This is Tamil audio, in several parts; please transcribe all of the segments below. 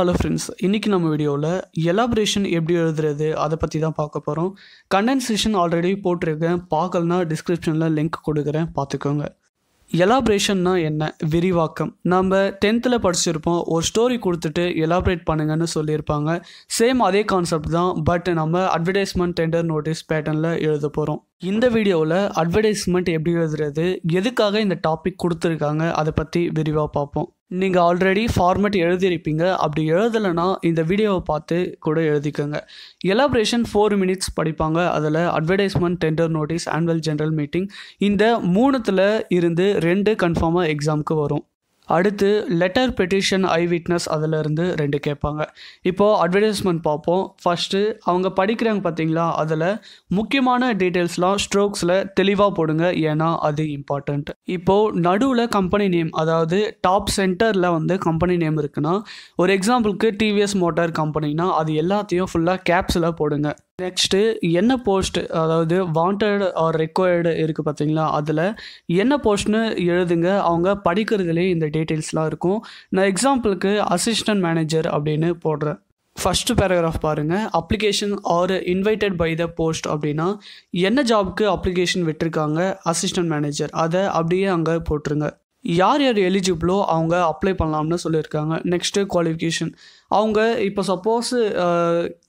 ஹலோ ஃப்ரெண்ட்ஸ் இன்றைக்கி நம்ம வீடியோவில் எலாபரேஷன் எப்படி எழுதுறது அதை பற்றி தான் பார்க்க போகிறோம் கண்டென்சேஷன் ஆல்ரெடி போட்டிருக்கேன் பார்க்கலனா டிஸ்கிரிப்ஷனில் லிங்க் கொடுக்குறேன் பார்த்துக்கோங்க எலாபரேஷன்னா என்ன விரிவாக்கம் நம்ம டென்த்தில் படிச்சிருப்போம் ஒரு ஸ்டோரி கொடுத்துட்டு எலாபரேட் பண்ணுங்கன்னு சொல்லியிருப்பாங்க சேம் அதே கான்செப்ட் தான் பட் நம்ம அட்வர்டைஸ்மெண்ட் டெண்டர் நோட்டீஸ் பேட்டர்னில் எழுத போகிறோம் இந்த வீடியோவில் அட்வர்டைஸ்மெண்ட் எப்படி எழுதுறது எதுக்காக இந்த டாபிக் கொடுத்துருக்காங்க அதை பற்றி விரிவாக பார்ப்போம் நீங்கள் ஆல்ரெடி ஃபார்மெட் எழுதியிருப்பீங்க அப்படி எழுதலைன்னா இந்த வீடியோவை பார்த்து கூட எழுதிக்கோங்க எலாப்ரேஷன் ஃபோர் மினிட்ஸ் படிப்பாங்க அதில் advertisement tender notice annual general meeting இந்த மூணுத்தில் இருந்து ரெண்டு கன்ஃபார்மாக எக்ஸாமுக்கு வரும் அடுத்து லெட்டர் பெட்டிஷன் ஐ விட்னஸ் அதிலிருந்து ரெண்டு கேட்பாங்க இப்போது அட்வர்டைஸ்மெண்ட் பார்ப்போம் ஃபஸ்ட்டு அவங்க படிக்கிறாங்க பார்த்தீங்களா அதில் முக்கியமான டீட்டெயில்ஸ்லாம் ஸ்ட்ரோக்ஸில் தெளிவாக போடுங்க ஏன்னா அது இம்பார்ட்டண்ட் இப்போது நடுவில் கம்பெனி நேம் அதாவது டாப் சென்டரில் வந்து கம்பெனி நேம் இருக்குன்னா ஒரு எக்ஸாம்பிளுக்கு டிவிஎஸ் மோட்டார் கம்பெனின்னா அது எல்லாத்தையும் ஃபுல்லாக கேப்ஸில் போடுங்க நெக்ஸ்ட்டு என்ன போஸ்ட் அதாவது வாண்டட் ஆர் ரெக்வயர்டு இருக்குது பார்த்தீங்களா அதில் என்ன போஸ்ட்னு எழுதுங்க அவங்க படிக்கிறதுலே இந்த டீட்டெயில்ஸ்லாம் இருக்கும் நான் எக்ஸாம்பிளுக்கு அசிஸ்டன்ட் மேனேஜர் அப்படின்னு போடுறேன் ஃபஸ்ட்டு பேராகிராஃப் பாருங்கள் application are invited by the post அப்படின்னா என்ன ஜாப்க்கு அப்ளிகேஷன் விட்டுருக்காங்க அசிஸ்டன்ட் மேனேஜர் அதை அப்படியே அங்கே போட்டுருங்க யார் யார் எலிஜிபிளோ அவங்க அப்ளை பண்ணலாம்னு சொல்லியிருக்காங்க நெக்ஸ்ட்டு குவாலிஃபிகேஷன் அவங்க இப்போ சப்போஸ்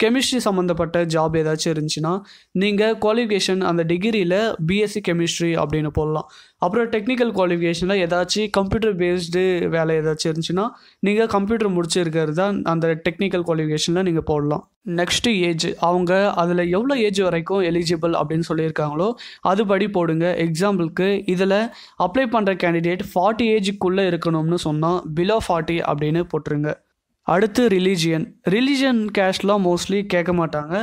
கெமிஸ்ட்ரி சம்மந்தப்பட்ட ஜாப் ஏதாச்சும் இருந்துச்சுன்னா நீங்கள் குவாலிஃபிகேஷன் அந்த டிகிரியில் பிஎஸ்சி கெமிஸ்ட்ரி அப்படின்னு போடலாம் அப்புறம் டெக்னிக்கல் குவாலிஃபிகேஷனில் ஏதாச்சும் கம்ப்யூட்டர் பேஸ்டு வேலை ஏதாச்சும் இருந்துச்சுன்னா நீங்கள் கம்ப்யூட்டர் முடிச்சிருக்கிறது தான் அந்த டெக்னிக்கல் குவாலிஃபிகேஷனில் நீங்கள் போடலாம் நெக்ஸ்ட்டு ஏஜ் அவங்க அதில் எவ்வளோ ஏஜ் வரைக்கும் எலிஜிபிள் அப்படின்னு சொல்லியிருக்காங்களோ அதுபடி போடுங்க எக்ஸாம்பிளுக்கு இதில் அப்ளை பண்ணுற கேண்டிடேட் ஃபார்ட்டி ஏஜுக்குள்ளே இருக்கணும்னு சொன்னால் பிலோ ஃபார்ட்டி அப்படின்னு போட்டுருங்க அடுத்து ரிலீஜியன் ரிலீஜியன் கேஸ்ட்லாம் மோஸ்ட்லி கேட்க மாட்டாங்க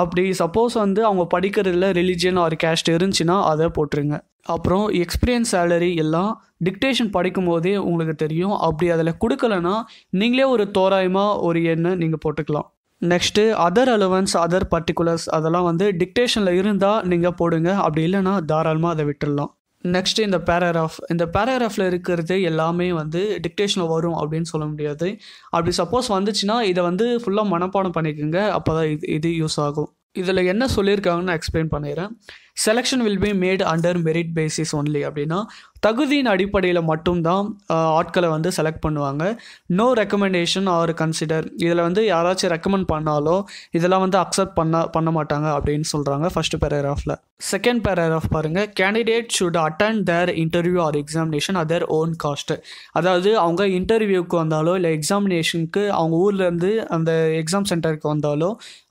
அப்படி சப்போஸ் வந்து அவங்க படிக்கிறதுல ரிலீஜியன் ஆர் கேஸ்ட் இருந்துச்சுன்னா அதை போட்டுருங்க அப்புறம் எக்ஸ்பீரியன்ஸ் சேலரி எல்லாம் டிக்டேஷன் படிக்கும் போதே உங்களுக்கு தெரியும் அப்படி அதில் கொடுக்கலன்னா நீங்களே ஒரு தோராயமாக ஒரு எண்ணை நீங்கள் போட்டுக்கலாம் next other allowance other particulars அதெல்லாம் வந்து டிக்டேஷனில் இருந்தால் நீங்கள் போடுங்க அப்படி இல்லைன்னா தாராளமாக அதை விட்டுடலாம் நெக்ஸ்ட் இந்த பேராகிராஃப் இந்த பேராகிராஃபில் இருக்கிறது எல்லாமே வந்து டிக்டேஷனில் வரும் அப்படின்னு சொல்ல முடியாது அப்படி சப்போஸ் வந்துச்சுன்னா இதை வந்து ஃபுல்லாக மனப்பாடம் பண்ணிக்கோங்க அப்போ தான் இது இது யூஸ் ஆகும் இதில் என்ன சொல்லியிருக்காங்கன்னு எக்ஸ்பிளைன் பண்ணிடுறேன் selection will be made under merit basis only அப்படின்னா தகுதியின் அடிப்படையில் மட்டும்தான் ஆட்களை வந்து செலக்ட் பண்ணுவாங்க நோ ரெக்கமெண்டேஷன் ஆர் கன்சிடர் இதில் வந்து யாராச்சும் ரெக்கமெண்ட் பண்ணாலோ இதெல்லாம் வந்து அக்செப்ட் பண்ண பண்ண மாட்டாங்க அப்படின்னு சொல்கிறாங்க ஃபஸ்ட்டு பேராகிராஃபில் செகண்ட் பேராகிராஃப் பாருங்கள் candidate should attend their interview or examination at their own cost அதாவது அவங்க இன்டர்வியூக்கு வந்தாலோ இல்லை எக்ஸாமினேஷனுக்கு அவங்க ஊர்லேருந்து அந்த எக்ஸாம் சென்டருக்கு வந்தாலோ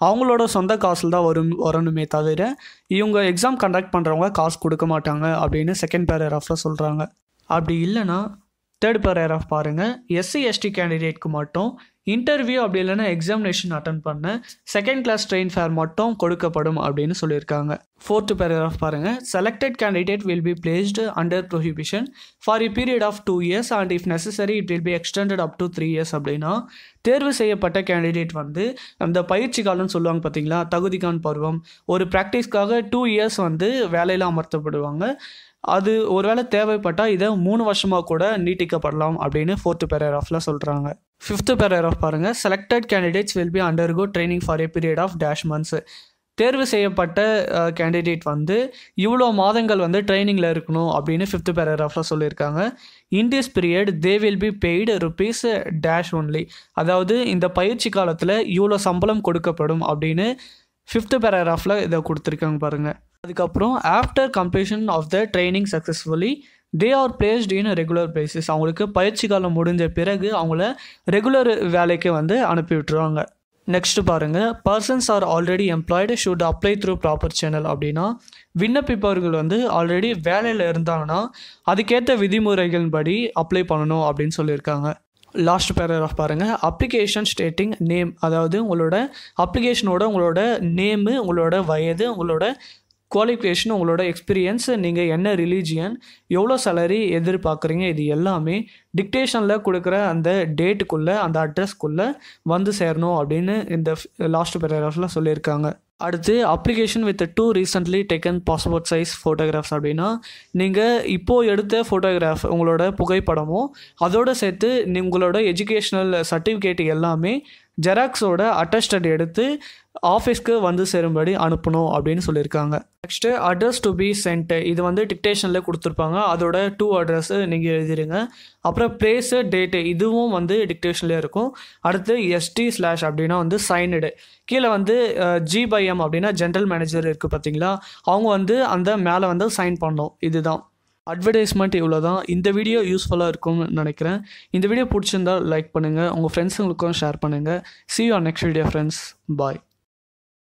அவங்களோட சொந்த காசில் தான் வரும் வரணுமே தவிர இவங்க எக்ஸாம் கண்டக்ட் பண்ணுறவங்க காசு கொடுக்க மாட்டாங்க அப்படின்னு செகண்ட் பேரகிராஃபில் சொல்கிறாங்க அப்படி இல்லைன்னா தேர்ட் ஆஃப் பாருங்கள் எஸ்சி எஸ்டி கேண்டிடேட்க்கு மட்டும் இன்டர்வியூ அப்படி இல்லைன்னா எக்ஸாமினேஷன் அட்டன் பண்ண செகண்ட் கிளாஸ் ட்ரெயின் ஃபேர் மட்டும் கொடுக்கப்படும் அப்படின்னு சொல்லியிருக்காங்க ஃபோர்த் பேராகிராஃப் பாருங்கள் selected candidate will be placed under prohibition for a period of two years and if necessary it will be extended up to three years அப்படின்னா தேர்வு செய்யப்பட்ட கேண்டிடேட் வந்து அந்த பயிற்சி காலம்னு சொல்லுவாங்க பார்த்தீங்களா தகுதிக்கான் பருவம் ஒரு ப்ராக்டிஸ்க்காக டூ இயர்ஸ் வந்து வேலையில் அமர்த்தப்படுவாங்க அது ஒருவேளை தேவைப்பட்டால் இதை மூணு வருஷமாக கூட நீட்டிக்கப்படலாம் அப்படின்னு ஃபோர்த்து பேராகிராஃபில் சொல்கிறாங்க ஃபிஃப்த்து பேராகிராஃப் பாருங்கள் selected candidates will be undergo training for a period of dash months தேர்வு செய்யப்பட்ட கேண்டிடேட் வந்து இவ்வளோ மாதங்கள் வந்து ட்ரைனிங்கில் இருக்கணும் அப்படின்னு ஃபிஃப்த்து பேராகிராஃபில் சொல்லியிருக்காங்க in this period they will be paid rupees dash only அதாவது இந்த பயிற்சி காலத்தில் இவ்வளோ சம்பளம் கொடுக்கப்படும் அப்படின்னு ஃபிஃப்த்து பேராகிராஃபில் இதை கொடுத்துருக்காங்க பாருங்கள் அதுக்கப்புறம் after completion of the training successfully they are placed in regular places அவங்களுக்கு பயிற்சி காலம் முடிஞ்ச பிறகு அவங்கள ரெகுலர் வேலைக்கு வந்து அனுப்பி விட்டுருவாங்க நெக்ஸ்ட் பாருங்கள் persons are already employed should apply through proper channel அப்படின்னா விண்ணப்பிப்பவர்கள் வந்து ஆல்ரெடி வேலையில் இருந்தாங்கன்னா அதுக்கேற்ற படி அப்ளை பண்ணணும் அப்படின்னு சொல்லியிருக்காங்க லாஸ்ட் பேராகிராஃப் பாருங்கள் அப்ளிகேஷன் ஸ்டேட்டிங் நேம் அதாவது உங்களோட அப்ளிகேஷனோட உங்களோட நேமு உங்களோட வயது உங்களோட குவாலிஃபிகேஷன் உங்களோட எக்ஸ்பீரியன்ஸ் நீங்கள் என்ன ரிலீஜியன் எவ்வளோ சேலரி எதிர்பார்க்குறீங்க இது எல்லாமே டிக்டேஷனில் கொடுக்குற அந்த டேட்டுக்குள்ளே அந்த அட்ரஸ்க்குள்ளே வந்து சேரணும் அப்படின்னு இந்த லாஸ்ட் பேராகிராஃபில் சொல்லியிருக்காங்க அடுத்து application with two recently taken passport size photographs அப்படின்னா நீங்கள் இப்போது எடுத்த ஃபோட்டோகிராஃப் உங்களோட புகைப்படமும் அதோடு சேர்த்து உங்களோட எஜுகேஷ்னல் சர்டிஃபிகேட் எல்லாமே ஜெராக்ஸோட அட்டஸ்டட் எடுத்து ஆஃபீஸ்க்கு வந்து சேரும்படி அனுப்பணும் அப்படின்னு சொல்லியிருக்காங்க next address to be sent இது வந்து டிக்டேஷனில் கொடுத்துருப்பாங்க அதோட டூ அட்ரஸ்ஸு நீங்கள் எழுதிடுங்க அப்புறம் ப்ளேஸு டேட்டு இதுவும் வந்து டிக்டேஷன்லேயே இருக்கும் அடுத்து எஸ்டி ஸ்லாஷ் அப்படின்னா வந்து சைனடு கீழே வந்து ஜி பை எம் அப்படின்னா ஜென்ரல் மேனேஜர் இருக்குது பார்த்தீங்களா அவங்க வந்து அந்த மேலே வந்து சைன் பண்ணோம் இதுதான் அட்வர்டைஸ்மெண்ட் இவ்வளோ தான் இந்த வீடியோ யூஸ்ஃபுல்லாக இருக்கும்னு நினைக்கிறேன் இந்த வீடியோ பிடிச்சிருந்தால் லைக் பண்ணுங்கள் உங்கள் ஃப்ரெண்ட்ஸுங்களுக்கும் ஷேர் பண்ணுங்கள் see you next video friends bye